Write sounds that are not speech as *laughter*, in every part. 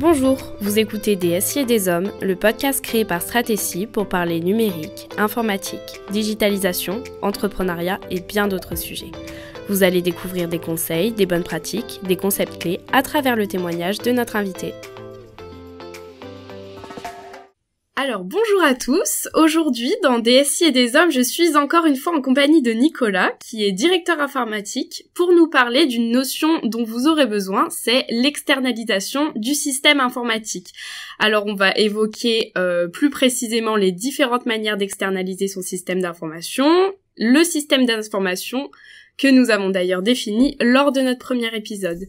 Bonjour, vous écoutez Des et des Hommes, le podcast créé par stratégie pour parler numérique, informatique, digitalisation, entrepreneuriat et bien d'autres sujets. Vous allez découvrir des conseils, des bonnes pratiques, des concepts clés à travers le témoignage de notre invité Alors bonjour à tous. Aujourd'hui dans DSI et des hommes, je suis encore une fois en compagnie de Nicolas qui est directeur informatique pour nous parler d'une notion dont vous aurez besoin, c'est l'externalisation du système informatique. Alors on va évoquer euh, plus précisément les différentes manières d'externaliser son système d'information, le système d'information, que nous avons d'ailleurs défini lors de notre premier épisode.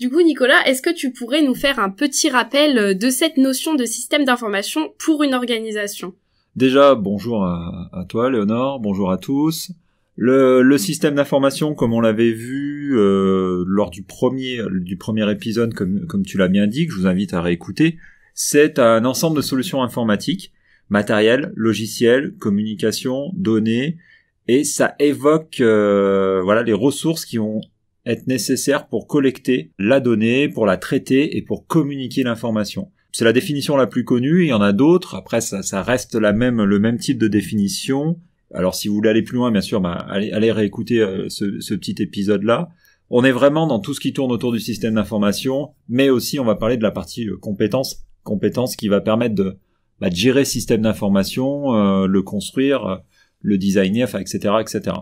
Du coup, Nicolas, est-ce que tu pourrais nous faire un petit rappel euh, de cette notion de système d'information pour une organisation Déjà, bonjour à, toi, Léonore, bonjour à tous. Le, système d'information, comme on l'avait vu euh, lors du premier, du premier épisode, comme, comme tu l'as bien dit, que je vous invite à réécouter, c'est un ensemble de solutions informatiques, matériel, logiciel, communication, données, et ça évoque euh, voilà les ressources qui vont être nécessaires pour collecter la donnée, pour la traiter et pour communiquer l'information. C'est la définition la plus connue, il y en a d'autres, après ça, reste la même, le même type de définition. Alors si vous voulez aller plus loin, bien sûr, ben, allez, réécouter euh, ce, petit épisode-là. On est vraiment dans tout ce qui tourne autour du système d'information, mais aussi on va parler de la partie euh, compétence, compétence qui va permettre de, bah, gérer système d'information, le construire, le design enfin, etc., etc.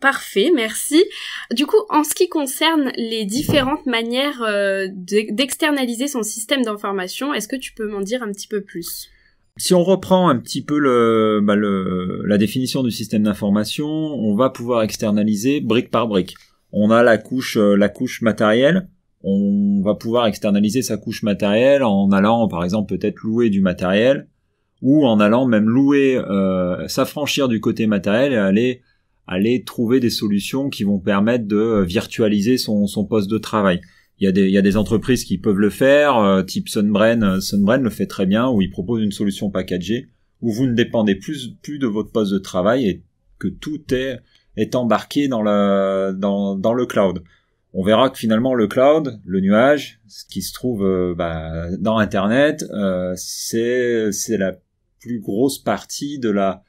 Parfait, merci. Du coup, en ce qui concerne les différentes manières euh, d'externaliser son système d'information, est-ce que tu peux m'en dire un petit peu plus si on reprend un petit peu bah, la définition du système d'information, on va pouvoir externaliser brique par brique. On a la couche, euh, la couche matérielle. On va pouvoir externaliser sa couche matérielle en allant, par exemple, peut-être louer du matériel, ou en allant même louer, euh, s'affranchir du côté matériel et aller aller trouver des solutions qui vont permettre de euh, virtualiser son, son poste de travail. Il y, a des, il y a des entreprises qui peuvent le faire, euh, type Sunbrain. Sunbrain le fait très bien, où il propose une solution packagée, où vous ne dépendez plus, plus de votre poste de travail et que tout est, est embarqué dans, la, dans, dans le cloud on verra que finalement le cloud, le nuage, ce qui se trouve euh, bah, dans Internet, euh, c'est la plus grosse partie de la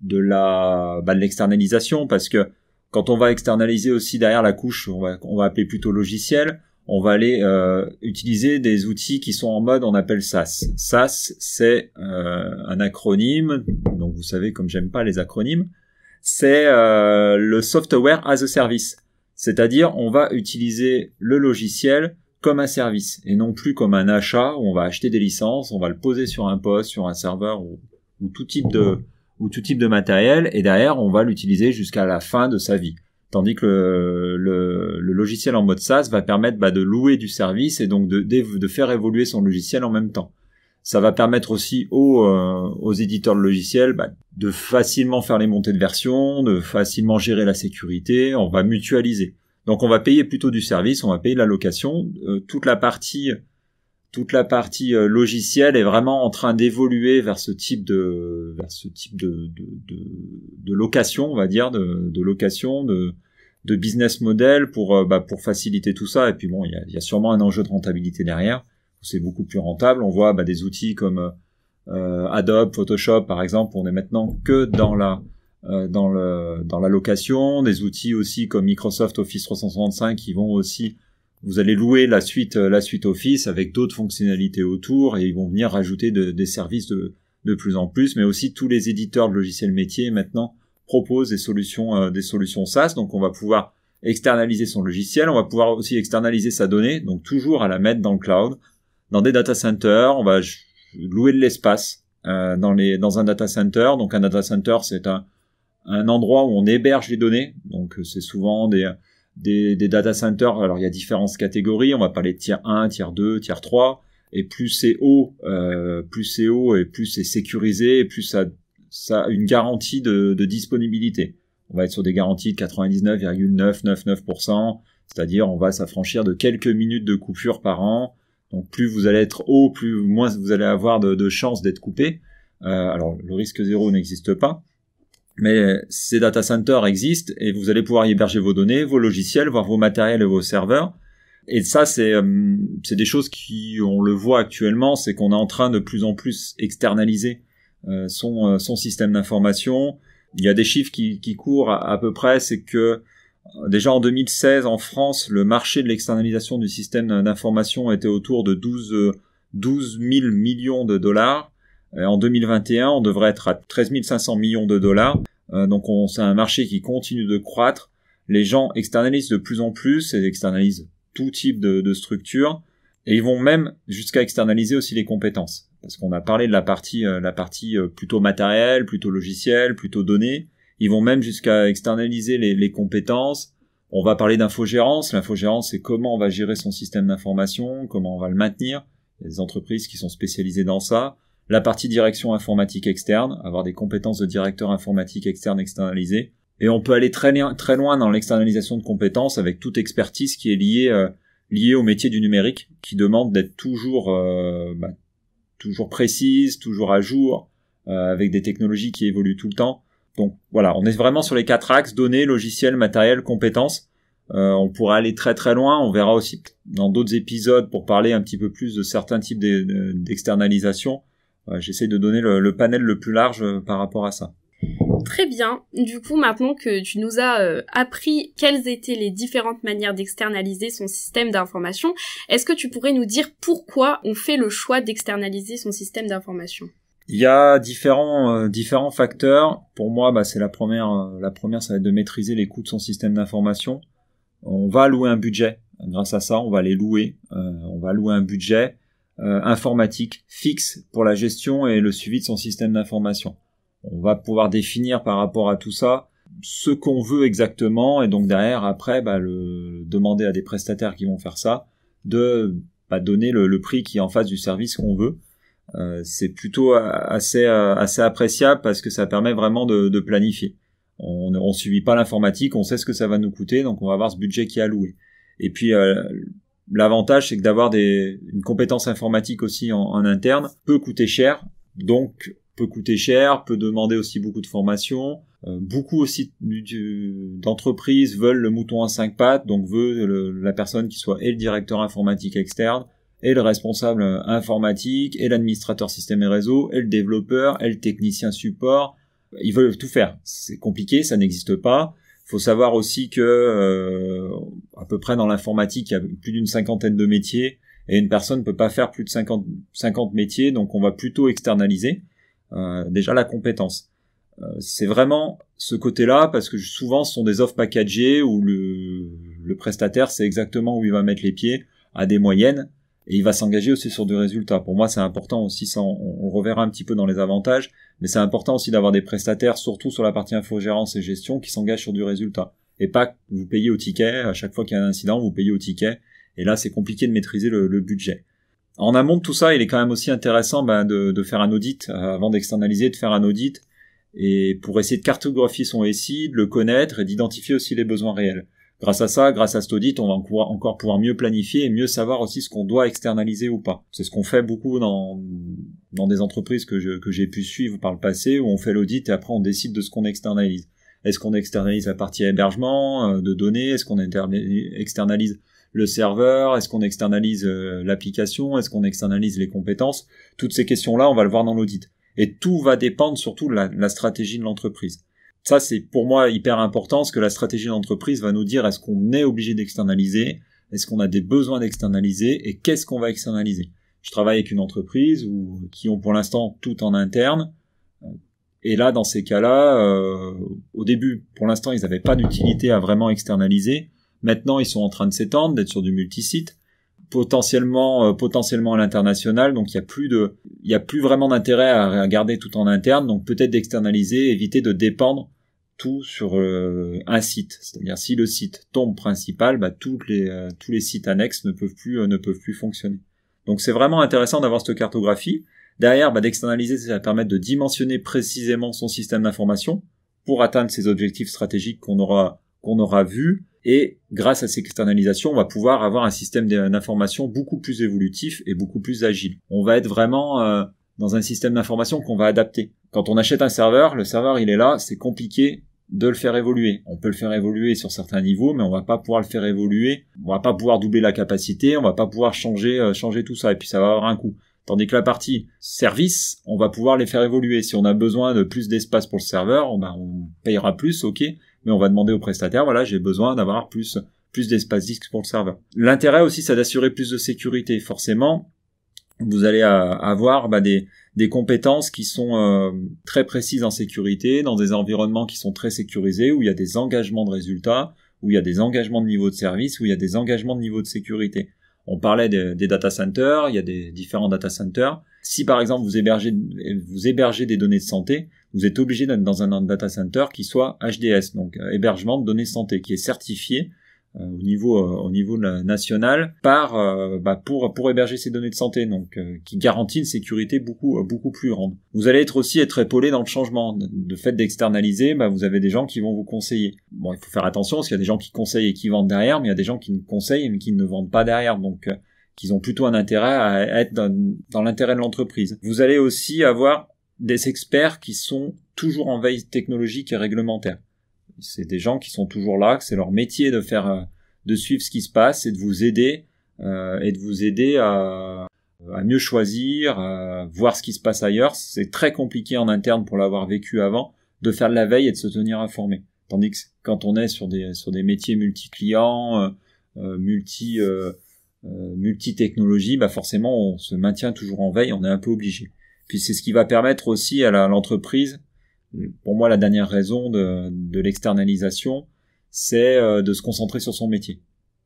de la bah, de l'externalisation parce que quand on va externaliser aussi derrière la couche, on va, on va appeler plutôt logiciel, on va aller euh, utiliser des outils qui sont en mode, on appelle SAS. SAS, c'est euh, un acronyme, donc vous savez comme j'aime pas les acronymes, c'est euh, le Software as a Service. C'est-à-dire, on va utiliser le logiciel comme un service et non plus comme un achat où on va acheter des licences, on va le poser sur un poste, sur un serveur ou, tout type de ou tout type de matériel et derrière on va l'utiliser jusqu'à la fin de sa vie. Tandis que le, logiciel en mode SaaS va permettre bah, de louer du service et donc de, de, faire évoluer son logiciel en même temps. Ça va permettre aussi aux, euh, aux éditeurs de logiciels bah, de facilement faire les montées de version, de facilement gérer la sécurité, on va mutualiser. Donc on va payer plutôt du service, on va payer de la location. Euh, toute la partie, toute la partie euh, logicielle est vraiment en train d'évoluer vers ce type de, vers ce type de, de, location, on va dire, de, location, de, business model pour, euh, bah, pour faciliter tout ça. Et puis bon, il y a, sûrement un enjeu de rentabilité derrière. C'est beaucoup plus rentable. On voit bah, des outils comme Adobe, Photoshop, par exemple, on est maintenant que dans la euh, dans le dans la location, des outils aussi comme Microsoft Office 365 qui vont aussi vous allez louer la suite euh, la suite Office avec d'autres fonctionnalités autour et ils vont venir rajouter de, des services de de plus en plus, mais aussi tous les éditeurs de logiciels métiers maintenant proposent des solutions euh, des solutions SaaS, donc on va pouvoir externaliser son logiciel, on va pouvoir aussi externaliser sa donnée, donc toujours à la mettre dans le cloud, dans des data centers, on va louer de l'espace dans les dans un data center, donc un data center c'est un un endroit où on héberge les données. Donc euh, c'est souvent des, des, des, data centers. Alors il y a différentes catégories. On va parler de tiers 1, tiers 2, tiers 3. Et plus c'est haut, euh, plus c'est haut et plus c'est sécurisé et plus ça, ça a une garantie de, de disponibilité. On va être sur des garanties de 99,999%, c'est-à-dire on va s'affranchir de quelques minutes de coupure par an. Donc plus vous allez être haut, plus moins vous allez avoir de, de chances d'être coupé. Euh, alors le risque zéro n'existe pas, mais ces data centers existent et vous allez pouvoir y héberger vos données, vos logiciels, voire vos matériels et vos serveurs. Et ça, c'est euh, des choses qui, on le voit actuellement, c'est qu'on est en train de plus en plus externaliser euh, euh, son, système d'information. Il y a des chiffres qui, courent à, peu près, c'est que déjà en 2016, en France, le marché de l'externalisation du système d'information était autour de 12, 12 000 millions de dollars. Euh, en 2021, on devrait être à 13 500 millions de dollars. Euh, donc c'est un marché qui continue de croître. Les gens externalisent de plus en plus ils externalisent tout type de, de structure. Et ils vont même jusqu'à externaliser aussi les compétences. Parce qu'on a parlé de la partie, euh, la partie plutôt matérielle, plutôt logicielle, plutôt données. Ils vont même jusqu'à externaliser les, les compétences. On va parler d'infogérance. L'infogérance, c'est comment on va gérer son système d'information, comment on va le maintenir. Les entreprises qui sont spécialisées dans ça la partie direction informatique externe, avoir des compétences de directeur informatique externe externalisé. Et on peut aller très, très loin dans l'externalisation de compétences avec toute expertise qui est liée, euh, liée au métier du numérique, qui demande d'être toujours, euh, bah, toujours précise, toujours à jour, euh, avec des technologies qui évoluent tout le temps. Donc voilà, on est vraiment sur les quatre axes, données, logiciels, matériel, compétences. on pourra aller très très loin, on verra aussi dans d'autres épisodes pour parler un petit peu plus de certains types d'externalisation j'essaie de donner le, panel le plus large euh, par rapport à ça. Très bien. Du coup, maintenant que tu nous as euh, appris quelles étaient les différentes manières d'externaliser son système d'information, est-ce que tu pourrais nous dire pourquoi on fait le choix d'externaliser son système d'information Il y a différents euh, facteurs. Pour moi, bah, c'est la première. la première, ça va être de maîtriser les coûts de son système d'information. On va louer un budget. Grâce à ça, on va les louer. on va louer un budget euh, informatique fixe pour la gestion et le suivi de son système d'information. On va pouvoir définir par rapport à tout ça ce qu'on veut exactement et donc derrière après bah, le demander à des prestataires qui vont faire ça de bah, donner le, prix qui est en face du service qu'on veut. Euh, c'est plutôt assez euh, assez appréciable parce que ça permet vraiment de, de planifier. On ne suivit pas l'informatique, on sait ce que ça va nous coûter, donc on va avoir ce budget qui est alloué. Et puis euh, L'avantage, c'est que d'avoir des, une compétence informatique aussi en, interne peut coûter cher, donc peut coûter cher, peut demander aussi beaucoup de formation. Euh, beaucoup aussi d'entreprises veulent le mouton à cinq pattes, donc veut la personne qui soit et le directeur informatique externe, et le responsable euh, informatique, et l'administrateur système et réseau, et le développeur, et le technicien support. Ils veulent tout faire. C'est compliqué, ça n'existe pas faut savoir aussi que euh, à peu près dans l'informatique, il y a plus d'une cinquantaine de métiers et une personne ne peut pas faire plus de 50, métiers, donc on va plutôt externaliser euh, déjà la compétence. Euh, c'est vraiment ce côté-là parce que souvent ce sont des offres packagées où le, le prestataire sait exactement où il va mettre les pieds à des moyennes et il va s'engager aussi sur du résultat. Pour moi, c'est important aussi, on, reverra un petit peu dans les avantages, mais c'est important aussi d'avoir des prestataires, surtout sur la partie infogérance et gestion, qui s'engagent sur du résultat. Et pas vous payez au ticket, à chaque fois qu'il y a un incident, vous payez au ticket, et là, c'est compliqué de maîtriser le, budget. En amont de tout ça, il est quand même aussi intéressant ben, de, de, faire un audit, euh, avant d'externaliser, de faire un audit, et pour essayer de cartographier son SI, de le connaître et d'identifier aussi les besoins réels grâce à ça, grâce à cet audit, on va encore pouvoir mieux planifier et mieux savoir aussi ce qu'on doit externaliser ou pas. C'est ce qu'on fait beaucoup dans, des entreprises que, j'ai pu suivre par le passé, où on fait l'audit et après on décide de ce qu'on externalise. Est-ce qu'on externalise la partie hébergement euh, de données Est-ce qu'on externalise le serveur Est-ce qu'on externalise euh, l'application Est-ce qu'on externalise les compétences Toutes ces questions-là, on va le voir dans l'audit. Et tout va dépendre surtout de la stratégie de l'entreprise ça, c'est pour moi hyper important, Ce que la stratégie d'entreprise va nous dire est-ce qu'on est obligé d'externaliser, est-ce qu'on a des besoins d'externaliser, et qu'est-ce qu'on va externaliser. Je travaille avec une entreprise où, qui ont pour l'instant tout en interne, euh, et là, dans ces cas-là, euh, au début, pour l'instant, ils n'avaient pas d'utilité à vraiment externaliser. Maintenant, ils sont en train de s'étendre, d'être sur du multisite, potentiellement, euh, potentiellement à l'international. Donc, il n'y a plus de, il y a plus vraiment d'intérêt à garder tout en interne. Donc, peut-être d'externaliser, éviter de dépendre tout sur euh, un site. C'est-à-dire si le site tombe principal, bah, toutes les, euh, tous les sites annexes ne peuvent plus, euh, ne peuvent plus fonctionner. Donc c'est vraiment intéressant d'avoir cette cartographie. Derrière, bah, d'externaliser, ça va permettre de dimensionner précisément son système d'information pour atteindre ses objectifs stratégiques qu'on aura, qu'on aura vus. Et grâce à cette externalisation, on va pouvoir avoir un système d'information beaucoup plus évolutif et beaucoup plus agile. On va être vraiment dans un système d'information qu'on va adapter. Quand on achète un serveur, le serveur il est là, c'est compliqué de le faire évoluer. On peut le faire évoluer sur certains niveaux, mais on va pas pouvoir le faire évoluer. On va pas pouvoir doubler la capacité, on va pas pouvoir changer euh, changer tout ça, et puis ça va avoir un coût. Tandis que la partie service, on va pouvoir les faire évoluer. Si on a besoin de plus d'espace pour le serveur, on, ben, on payera plus, ok, mais on va demander au prestataire, voilà, j'ai besoin d'avoir plus plus d'espace disque pour le serveur. L'intérêt aussi, c'est d'assurer plus de sécurité. Forcément, vous allez euh, avoir bah, des, compétences qui sont euh, très précises en sécurité, dans des environnements qui sont très sécurisés, où il y a des engagements de résultats, où il y a des engagements de niveau de service, où il y a des engagements de niveau de sécurité. On parlait des data centers, il y a des différents data centers. Si par exemple vous hébergez, vous hébergez des données de santé, vous êtes obligé d'être dans un data center qui soit HDS, donc euh, hébergement de données de santé, qui est certifié euh, au niveau euh, au niveau national par euh, bah, pour pour héberger ces données de santé donc qui garantit une sécurité beaucoup beaucoup plus grande. Vous allez être aussi être épaulé dans le changement de fait d'externaliser, bah, vous avez des gens qui vont vous conseiller. Bon, il faut faire attention parce qu'il y a des gens qui conseillent et qui vendent derrière, mais il y a des gens qui ne conseillent mais qui ne vendent pas derrière donc qu'ils ont plutôt un intérêt à être dans, dans l'intérêt de l'entreprise. Vous allez aussi avoir des experts qui sont toujours en veille technologique et réglementaire. C'est des gens qui sont toujours là, c'est leur métier de faire, euh, de suivre ce qui se passe et de vous aider euh, et de vous aider à, mieux choisir, à voir ce qui se passe ailleurs. C'est très compliqué en interne pour l'avoir vécu avant de faire de la veille et de se tenir informé. Tandis que quand on est sur des sur des métiers multi clients, euh, multi euh, multi bah forcément on se maintient toujours en veille, on est un peu obligé. Puis c'est ce qui va permettre aussi à l'entreprise pour moi, la dernière raison de, l'externalisation, c'est euh, de se concentrer sur son métier.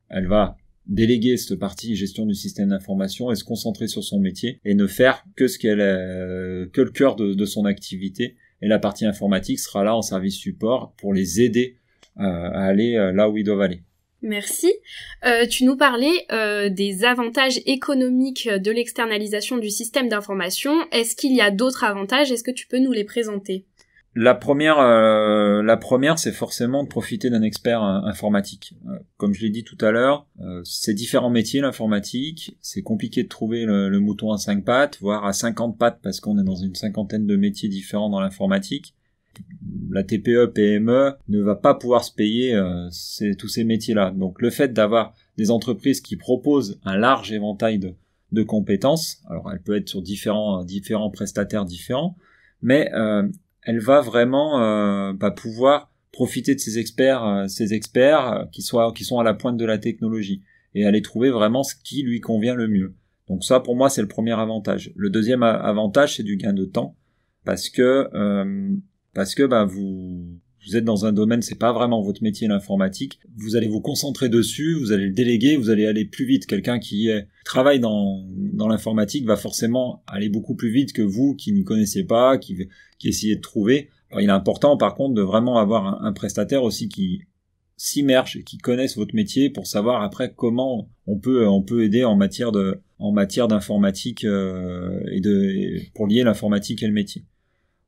Elle va déléguer cette partie gestion du système d'information et se concentrer sur son métier et ne faire que ce qu'elle euh, que le cœur de, son activité et la partie informatique sera là en service support pour les aider euh, à aller là où ils doivent aller. Merci. tu nous parlais des avantages économiques de l'externalisation du système d'information. Est-ce qu'il y a d'autres avantages Est-ce que tu peux nous les présenter la première, euh, la première, c'est forcément de profiter d'un expert euh, informatique. Euh, comme je l'ai dit tout à l'heure, c'est différents métiers l'informatique. C'est compliqué de trouver le, mouton à 5 pattes, voire à 50 pattes, parce qu'on est dans une cinquantaine de métiers différents dans l'informatique. La TPE, PME ne va pas pouvoir se payer tous ces métiers-là. Donc le fait d'avoir des entreprises qui proposent un large éventail de, de compétences, alors elle peut être sur différents, différents prestataires différents, mais elle va vraiment euh, bah, pouvoir profiter de ses experts, ces experts euh, euh, qui, soient, qui sont à la pointe de la technologie et aller trouver vraiment ce qui lui convient le mieux. Donc ça, pour moi, c'est le premier avantage. Le deuxième avantage, c'est du gain de temps parce que parce que bah, vous vous êtes dans un domaine, c'est pas vraiment votre métier l'informatique, vous allez vous concentrer dessus, vous allez le déléguer, vous allez aller plus vite. Quelqu'un qui travaille dans, l'informatique va forcément aller beaucoup plus vite que vous qui ne connaissez pas, qui, qui essayez de trouver. il est important par contre de vraiment avoir un, prestataire aussi qui s'immerge et qui connaisse votre métier pour savoir après comment on peut on peut aider en matière en matière d'informatique euh, et de et pour lier l'informatique et le métier.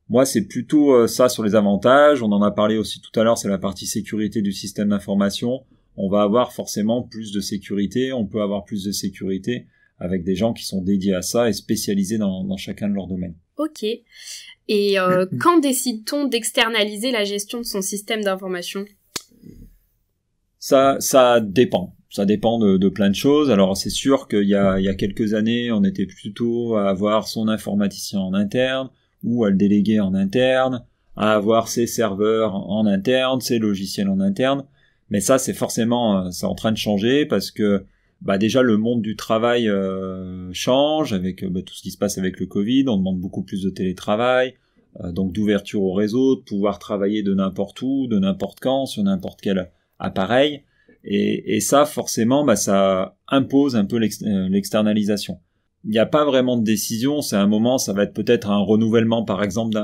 Moi, c'est plutôt euh, ça sur les avantages. On en a parlé aussi tout à l'heure, c'est la partie sécurité du système d'information. On va avoir forcément plus de sécurité, on peut avoir plus de sécurité avec des gens qui sont dédiés à ça et spécialisés dans, chacun de leurs domaines. Ok. Et euh, *clears throat* quand décide-t-on d'externaliser la gestion de son système d'information ça, ça dépend. Ça dépend de, plein de choses. Alors c'est sûr qu'il y a quelques années, on était plutôt à avoir son informaticien en interne ou à le déléguer en interne, à avoir ses serveurs en interne, ses logiciels en interne. Mais ça, c'est forcément, euh, c'est en train de changer parce que bah déjà le monde du travail euh, change avec euh, bah, tout ce qui se passe avec le Covid. On demande beaucoup plus de télétravail, donc d'ouverture au réseau, de pouvoir travailler de n'importe où, de n'importe quand, sur n'importe quel appareil. Et, et ça, forcément, bah, ça impose un peu l'externalisation il n'y a pas vraiment de décision. C'est un moment, ça va être peut-être un renouvellement, par exemple,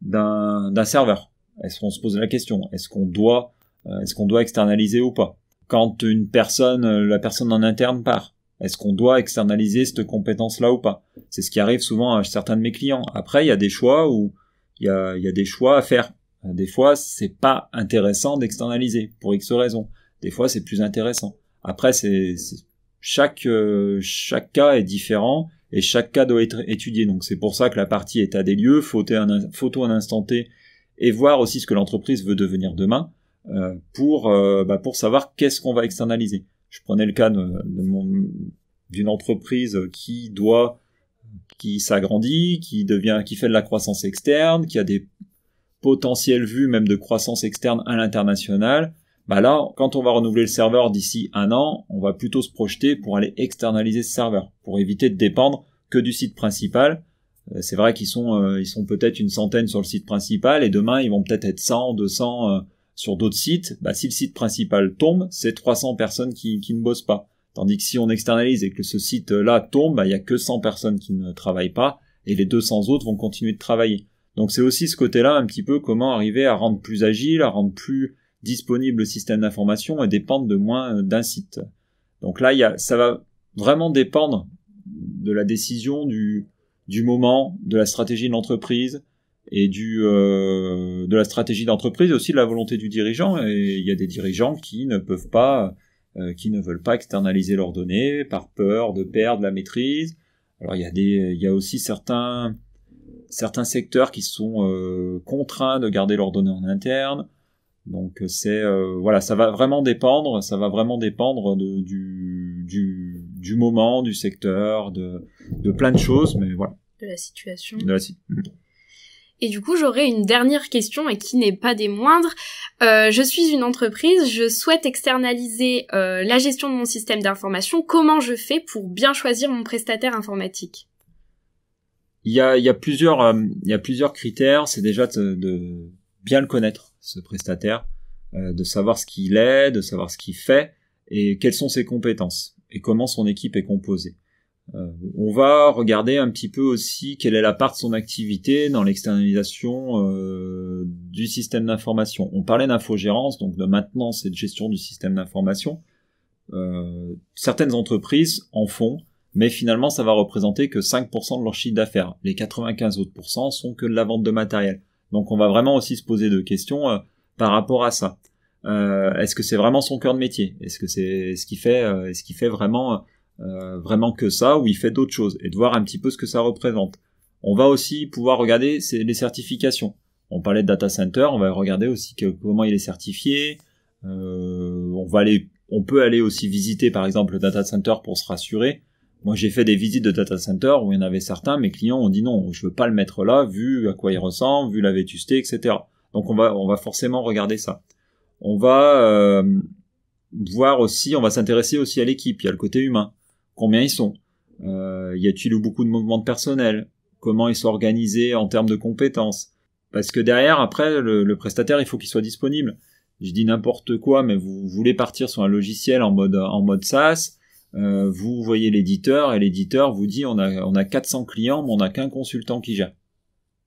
d'un serveur. Est-ce qu'on se pose la question Est-ce qu'on doit, euh, est-ce qu'on doit externaliser ou pas Quand une personne, euh, la personne en interne part, est-ce qu'on doit externaliser cette compétence-là ou pas C'est ce qui arrive souvent à certains de mes clients. Après, il y a des choix où il y a, des choix à faire. Euh, des fois, c'est pas intéressant d'externaliser pour X raisons. Des fois, c'est plus intéressant. Après, c'est chaque, euh, chaque cas est différent et chaque cas doit être étudié. Donc c'est pour ça que la partie état des lieux, photo un, photo un instant T, et voir aussi ce que l'entreprise veut devenir demain euh, pour, euh, bah pour savoir qu'est-ce qu'on va externaliser. Je prenais le cas d'une entreprise qui doit qui s'agrandit, qui devient, qui fait de la croissance externe, qui a des potentiels vues même de croissance externe à l'international, bah là, quand on va renouveler le serveur d'ici un an, on va plutôt se projeter pour aller externaliser ce serveur, pour éviter de dépendre que du site principal. Euh, c'est vrai qu'ils sont, euh, ils sont peut-être une centaine sur le site principal et demain ils vont peut-être être 100, 200 euh, sur d'autres sites. Bah, si le site principal tombe, c'est 300 personnes qui, qui, ne bossent pas. Tandis que si on externalise et que ce site-là tombe, bah, il n'y a que 100 personnes qui ne travaillent pas et les 200 autres vont continuer de travailler. Donc c'est aussi ce côté-là un petit peu comment arriver à rendre plus agile, à rendre plus disponible disponibles système d'information et dépendent de moins d'un site. Donc là, y ça va vraiment dépendre de la décision du, du moment, de la stratégie de l'entreprise et du, euh, de la stratégie d'entreprise, aussi de la volonté du dirigeant. Et il y a des dirigeants qui ne peuvent pas, euh, qui ne veulent pas externaliser leurs données par peur de perdre la maîtrise. Alors il y a des, il y aussi certains, certains secteurs qui sont euh, contraints de garder leurs données en interne. Donc euh, c'est euh, voilà, ça va vraiment dépendre, ça va vraiment dépendre de, du, du, moment, du secteur, de, de plein de choses, mais voilà. De la situation. De la situation. Mmh. et du coup, j'aurais une dernière question et qui n'est pas des moindres. Euh, je suis une entreprise, je souhaite externaliser la gestion de mon système d'information. Comment je fais pour bien choisir mon prestataire informatique il y, a, il y a plusieurs, il y a plusieurs critères. C'est déjà de bien le connaître ce prestataire, euh, de savoir ce qu'il est, de savoir ce qu'il fait et quelles sont ses compétences et comment son équipe est composée. Euh, on va regarder un petit peu aussi quelle est la part de son activité dans l'externalisation euh, du système d'information. On parlait d'infogérance, donc de maintenance et de gestion du système d'information. certaines entreprises en font, mais finalement ça va représenter que 5% de leur chiffre d'affaires. Les 95 autres sont que de la vente de matériel. Donc on va vraiment aussi se poser de questions euh, par rapport à ça. Euh, est-ce que c'est vraiment son cœur de métier Est-ce que c'est ce qu'il fait euh, Est-ce qui fait vraiment vraiment que ça ou il fait d'autres choses Et de voir un petit peu ce que ça représente. On va aussi pouvoir regarder les certifications. On parlait de data center, on va regarder aussi comment il est certifié. on va aller, on peut aller aussi visiter par exemple le data center pour se rassurer moi, j'ai fait des visites de data center où il y en avait certains, mes clients ont dit non, je veux pas le mettre là, vu à quoi il ressemble, vu la vétusté, etc. Donc, on va, on va forcément regarder ça. On va euh, voir aussi, on va s'intéresser aussi à l'équipe. Il y a le côté humain. Combien ils sont euh, Y a-t-il beaucoup de mouvements de personnel Comment ils sont organisés en termes de compétences Parce que derrière, après, le, le prestataire, il faut qu'il soit disponible. Je dis n'importe quoi, mais vous voulez partir sur un logiciel en mode en mode SaaS euh, vous voyez l'éditeur et l'éditeur vous dit on a, on a 400 clients mais on n'a qu'un consultant qui gère.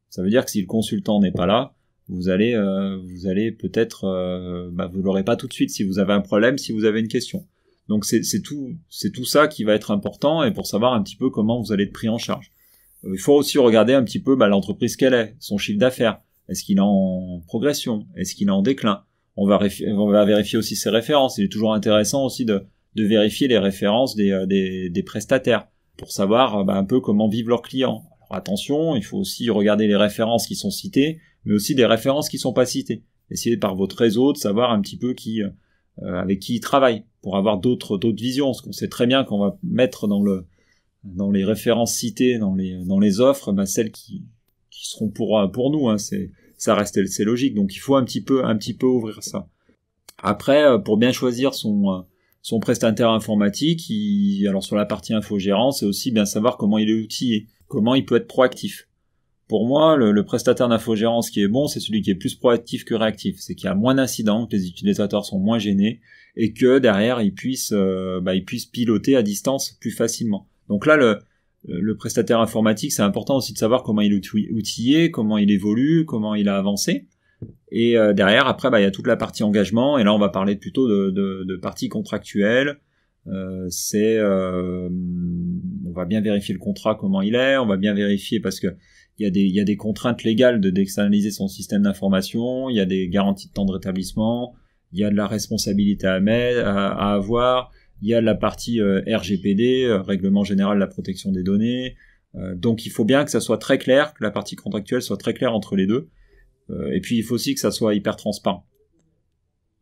Ça veut dire que si le consultant n'est pas là, vous allez, euh, vous allez peut-être, euh, bah, vous l'aurez pas tout de suite si vous avez un problème, si vous avez une question. Donc c'est tout, c'est tout ça qui va être important et pour savoir un petit peu comment vous allez être pris en charge. Il faut aussi regarder un petit peu bah, l'entreprise qu'elle est, son chiffre d'affaires. Est-ce qu'il est en progression Est-ce qu'il est en déclin on va, on va vérifier aussi ses références. Il est toujours intéressant aussi de, de vérifier les références des, euh, des, des prestataires pour savoir euh, bah, un peu comment vivent leurs clients. Alors attention, il faut aussi regarder les références qui sont citées, mais aussi des références qui sont pas citées. Essayez par votre réseau de savoir un petit peu qui euh, avec qui ils travaillent pour avoir d'autres d'autres visions. Parce qu'on sait très bien qu'on va mettre dans le dans les références citées, dans les dans les offres, bah, celles qui qui seront pour pour nous. Hein, c'est ça reste c'est logique. Donc il faut un petit peu un petit peu ouvrir ça. Après, pour bien choisir son son prestataire informatique, alors sur la partie infogérance, c'est aussi bien savoir comment il est outillé, comment il peut être proactif. Pour moi, le, prestataire d'infogérance qui est bon, c'est celui qui est plus proactif que réactif. C'est qu'il y a moins d'incidents, que les utilisateurs sont moins gênés et que derrière, ils puissent, euh, bah, piloter à distance plus facilement. Donc là, le, le prestataire informatique, c'est important aussi de savoir comment il est outillé, comment il évolue, comment il a avancé. Et euh, derrière, après, bah, il y a toute la partie engagement. Et là, on va parler plutôt de, de, de partie contractuelle. Euh, c'est, euh, on va bien vérifier le contrat, comment il est. On va bien vérifier parce que il y a des, il y a des contraintes légales de d'externaliser son système d'information. Il y a des garanties de temps de rétablissement. Il y a de la responsabilité à, mettre, à, à avoir. Il y a de la partie euh, RGPD, euh, Règlement général de la protection des données. donc, il faut bien que ça soit très clair, que la partie contractuelle soit très claire entre les deux. Euh, et puis il faut aussi que ça soit hyper transparent.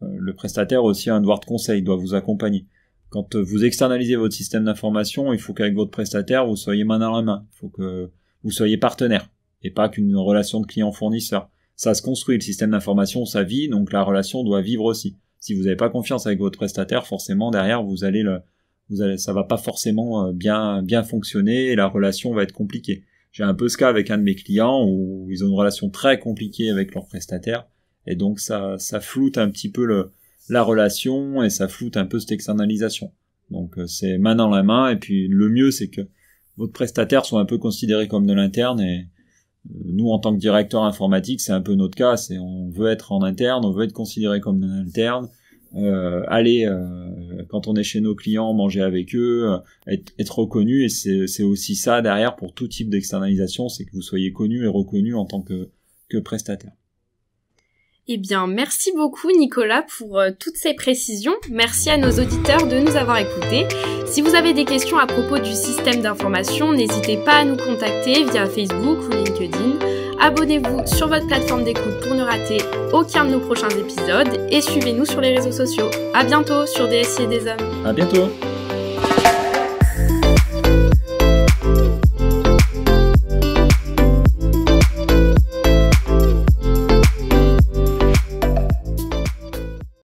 Euh, le prestataire aussi a un devoir de conseil, doit vous accompagner. Quand euh, vous externalisez votre système d'information, il faut qu'avec votre prestataire, vous soyez main dans la main. Il faut que vous soyez partenaire et pas qu'une relation de client-fournisseur. Ça se construit, le système d'information, ça vit, donc la relation doit vivre aussi. Si vous n'avez pas confiance avec votre prestataire, forcément derrière vous allez le, vous ça va pas forcément bien bien fonctionner et la relation va être compliquée j'ai un peu ce cas avec un de mes clients où ils ont une relation très compliquée avec leur prestataire et donc ça, ça floute un petit peu le, la relation et ça floute un peu cette externalisation. Donc euh, c'est main dans la main et puis le mieux c'est que votre prestataire soit un peu considéré comme de l'interne et euh, nous en tant que directeur informatique c'est un peu notre cas, c'est on veut être en interne, on veut être considéré comme de l'interne, euh, aller euh, quand on est chez nos clients, manger avec eux, euh, être, être reconnu. Et c'est aussi ça derrière pour tout type d'externalisation, c'est que vous soyez connu et reconnu en tant que, que prestataire. Eh bien, merci beaucoup Nicolas pour euh, toutes ces précisions. Merci à nos auditeurs de nous avoir écoutés. Si vous avez des questions à propos du système d'information, n'hésitez pas à nous contacter via Facebook ou LinkedIn. Abonnez-vous sur votre plateforme d'écoute pour ne rater aucun de nos prochains épisodes et suivez-nous sur les réseaux sociaux. À bientôt sur DSI et des hommes. À bientôt.